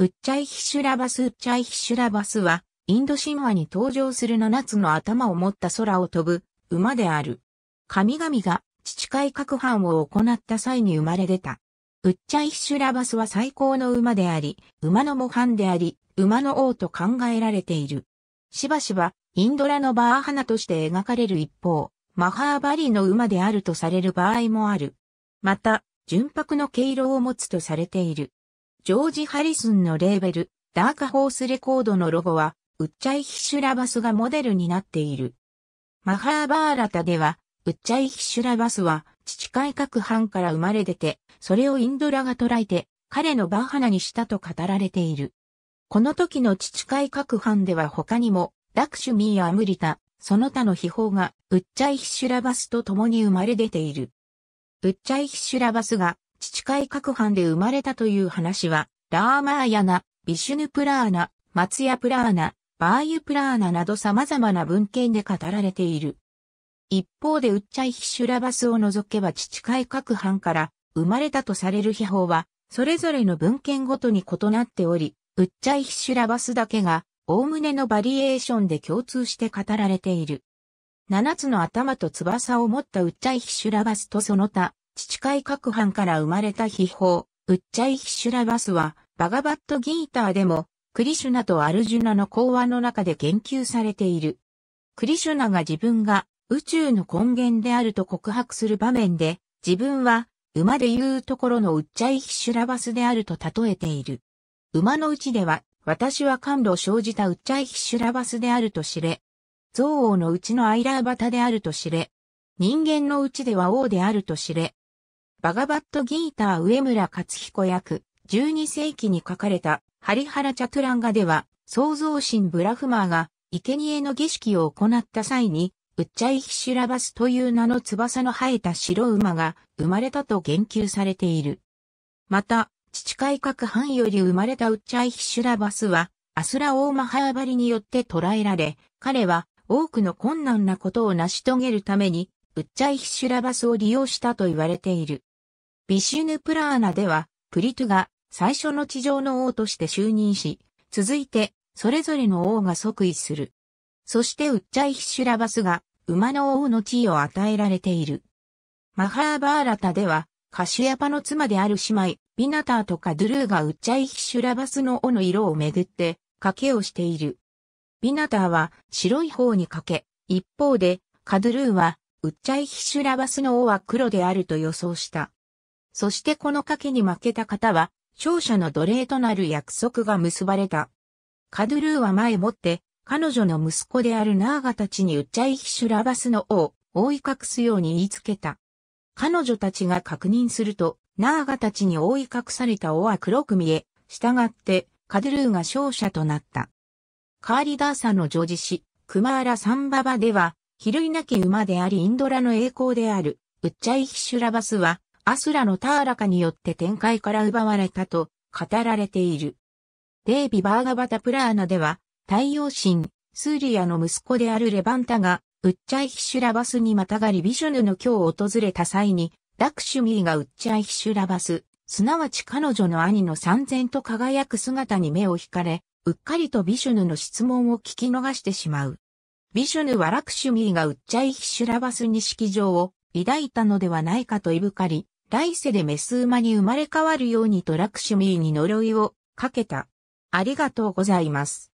ウッチャイヒシュラバスウッチャイヒシュラバスは、インド神話に登場する七つの頭を持った空を飛ぶ馬である。神々が父海各藩を行った際に生まれ出た。ウッチャイヒシュラバスは最高の馬であり、馬の模範であり、馬の王と考えられている。しばしば、インドラのバーハナとして描かれる一方、マハーバリーの馬であるとされる場合もある。また、純白の毛色を持つとされている。ジョージ・ハリスンのレーベル、ダークホースレコードのロゴは、ウッチャイヒシュラバスがモデルになっている。マハーバーラタでは、ウッチャイヒシュラバスは、父改革藩から生まれ出て、それをインドラが捉えて、彼のバーハナにしたと語られている。この時の父改革藩では他にも、ダクシュミーアムリタ、その他の秘宝が、ウッチャイヒシュラバスと共に生まれ出ている。ウッチャイヒシュラバスが、地海各藩で生まれたという話は、ラーマーヤナ、ビシュヌプラーナ、マツヤプラーナ、バーユプラーナなど様々な文献で語られている。一方でウッチャイヒシュラバスを除けば地海各藩から生まれたとされる秘宝は、それぞれの文献ごとに異なっており、ウッチャイヒシュラバスだけが、おおむねのバリエーションで共通して語られている。七つの頭と翼を持ったウッチャイヒシュラバスとその他、父海各藩から生まれた秘宝、ウッチャイヒシュラバスは、バガバットギーターでも、クリシュナとアルジュナの講話の中で言及されている。クリシュナが自分が宇宙の根源であると告白する場面で、自分は馬で言うところのウッチャイヒシュラバスであると例えている。馬のうちでは、私は甘を生じたウッチャイヒシュラバスであると知れ。憎王のうちのアイラーバタであると知れ。人間のうちでは王であると知れ。バガバットギーター上村勝彦役、12世紀に書かれた、ハリハラチャトランガでは、創造神ブラフマーが、生贄の儀式を行った際に、ウッチャイヒシュラバスという名の翼の生えた白馬が生まれたと言及されている。また、父改革藩より生まれたウッチャイヒシュラバスは、アスラオーマハヤバリによって捕らえられ、彼は多くの困難なことを成し遂げるために、ウッチャイヒシュラバスを利用したと言われている。ビシュヌプラーナでは、プリトゥが最初の地上の王として就任し、続いて、それぞれの王が即位する。そしてウッチャイヒシュラバスが、馬の王の地位を与えられている。マハーバーラタでは、カシュヤパの妻である姉妹、ビナターとカドゥルーがウッチャイヒシュラバスの尾の色をめぐって、賭けをしている。ビナターは白い方に賭け、一方で、カドゥルーは、ウッチャイヒシュラバスの尾は黒であると予想した。そしてこの賭けに負けた方は、勝者の奴隷となる約束が結ばれた。カドゥルーは前もって、彼女の息子であるナーガたちにウッチャイヒシュラバスの王、覆い隠すように言いつけた。彼女たちが確認すると、ナーガたちに覆い隠された王は黒く見え、従って、カドゥルーが勝者となった。カーリダーサの女児子、クマーラ・サンババでは、比類なき馬でありインドラの栄光である、ウッチャイヒシュラバスは、アスラのターラカによって展開から奪われたと語られている。デイビ・バーガバタ・プラーナでは、太陽神、スーリアの息子であるレバンタが、ウッチャイヒシュラバスにまたがりビシュヌの日を訪れた際に、ラクシュミーがウッチャイヒシュラバス、すなわち彼女の兄の三千と輝く姿に目を惹かれ、うっかりとビシュヌの質問を聞き逃してしまう。ビシュヌはラクシュミーがウッチャイヒシュラバスに式場を抱いたのではないかといぶかり、来世でメス馬に生まれ変わるようにとラクシュミーに呪いをかけた。ありがとうございます。